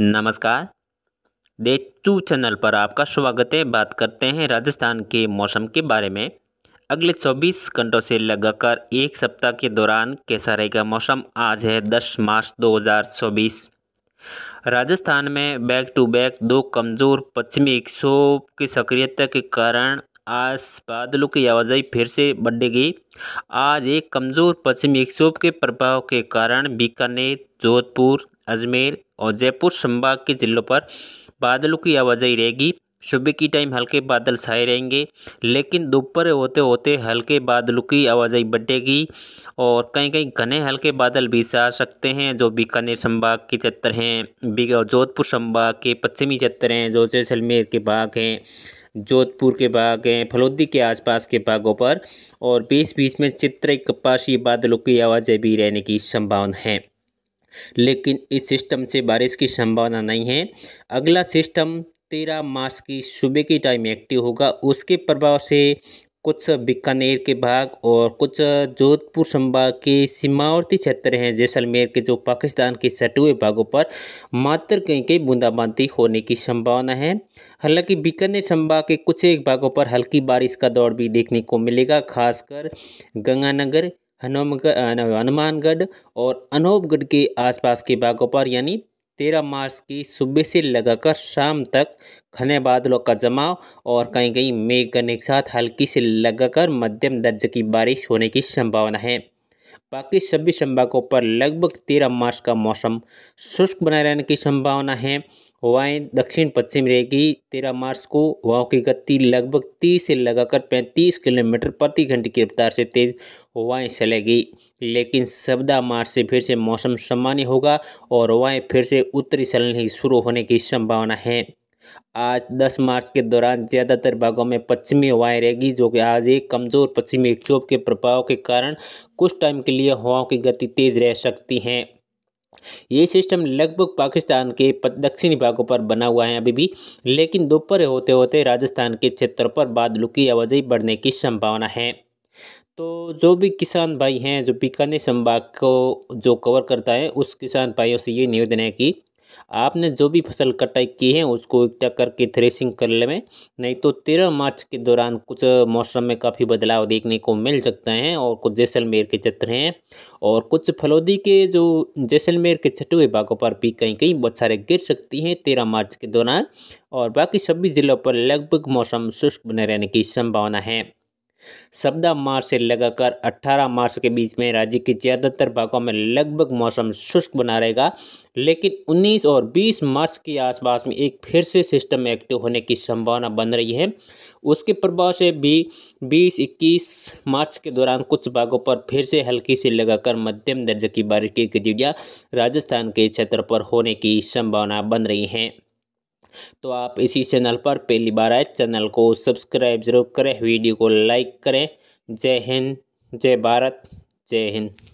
नमस्कार देख to channel पर आपका स्वागत है बात करते हैं राजस्थान के मौसम के बारे में अगले 24 घंटों से लगाकर एक सप्ताह के दौरान कैसा रहेगा मौसम आज है 10 मार्च 2024 राजस्थान में बैक टू बैक दो कमज़ोर पश्चिमी विक्षोभ की सक्रियता के कारण आज बादलों की आवाजाही फिर से बढ़ेगी आज एक कमज़ोर पश्चिमी विक्षोभ के प्रभाव के कारण बीकानेर जोधपुर अजमेर और जयपुर संभाग के जिलों पर बादलों की आवाजाही रहेगी सुबह की टाइम हल्के बादल छाए रहेंगे लेकिन दोपहर होते होते हल्के बादलों की आवाजाही बढ़ेगी और कहीं कहीं घने हल्के बादल भी छा सकते हैं जो बीकानेर संभाग के क्षेत्र हैं जोधपुर संभाग के पश्चिमी क्षेत्र हैं जो जैसलमेर के भाग हैं जोधपुर के भाग हैं फलोदी के आसपास के भागों पर और बीच बीच में चित्र कपासी बादलों की आवाज़ें भी रहने की संभावना है लेकिन इस सिस्टम से बारिश की संभावना नहीं है अगला सिस्टम तेरह मार्च की सुबह की टाइम एक्टिव होगा उसके प्रभाव से कुछ बीकानेर के भाग और कुछ जोधपुर संभाग के सीमावर्ती क्षेत्र हैं जैसलमेर के जो पाकिस्तान के सटे हुए भागों पर मात्र कहीं कहीं बूंदाबांदी होने की संभावना है हालांकि बीकानेर संभाग के कुछ एक भागों पर हल्की बारिश का दौर भी देखने को मिलेगा खासकर गंगानगर हनुमानगढ़ और अनूपगढ़ के आसपास के भागों पर यानी तेरह मार्च की सुबह से लगाकर शाम तक घने बादलों का जमाव और कहीं कहीं मेघ गने के साथ हल्की से लगाकर मध्यम दर्ज की बारिश होने की संभावना है बाकी सभी संभागों पर लगभग तेरह मार्च का मौसम शुष्क बनाए रहने की संभावना है हवाएं दक्षिण पश्चिम रहेगी तेरह मार्च को हवाओं की गति लगभग तीस से लगाकर पैंतीस किलोमीटर प्रति घंटे की रफ्तार से तेज हवाएं चलेगी लेकिन सत्रह मार्च से फिर से मौसम सामान्य होगा और हवाएं फिर से उत्तरी चलने शुरू होने की संभावना है आज 10 मार्च के दौरान ज़्यादातर भागों में पश्चिमी हवाएं रहेगी जो कि आज एक कमज़ोर पश्चिमी विक्षोभ के प्रभाव के कारण कुछ टाइम के लिए हवाओं की गति तेज़ रह सकती हैं ये सिस्टम लगभग पाकिस्तान के दक्षिणी भागों पर बना हुआ है अभी भी लेकिन दोपहर होते होते राजस्थान के क्षेत्र पर बादलों की आवाजाही बढ़ने की संभावना है तो जो भी किसान भाई हैं जो बीकानेर संभाग को जो कवर करता है उस किसान भाइयों से ये निवेदन है कि आपने जो भी फसल कटाई की है उसको इकट्ठा करके थ्रेसिंग कर लेवें नहीं तो तेरह मार्च के दौरान कुछ मौसम में काफ़ी बदलाव देखने को मिल सकते हैं और कुछ जैसलमेर के क्षेत्र हैं और कुछ फलौदी के जो जैसलमेर के हुए भागों पर भी कहीं कहीं बौछारें गिर सकती हैं तेरह मार्च के दौरान और बाकी सभी ज़िलों पर लगभग मौसम शुष्क बने रहने की संभावना है सप्ताह मार्च से लगाकर 18 मार्च के बीच में राज्य के ज़्यादातर भागों में लगभग मौसम शुष्क बना रहेगा लेकिन 19 और 20 मार्च के आसपास में एक फिर से सिस्टम एक्टिव होने की संभावना बन रही है उसके प्रभाव से भी 20-21 मार्च के दौरान कुछ भागों पर फिर से हल्की से लगाकर मध्यम दर्जे की बारिश की गतिविधियाँ राजस्थान के क्षेत्र पर होने की संभावना बन रही हैं तो आप इसी चैनल पर पहली बार आए चैनल को सब्सक्राइब जरूर करें वीडियो को लाइक करें जय हिंद जय भारत जय हिंद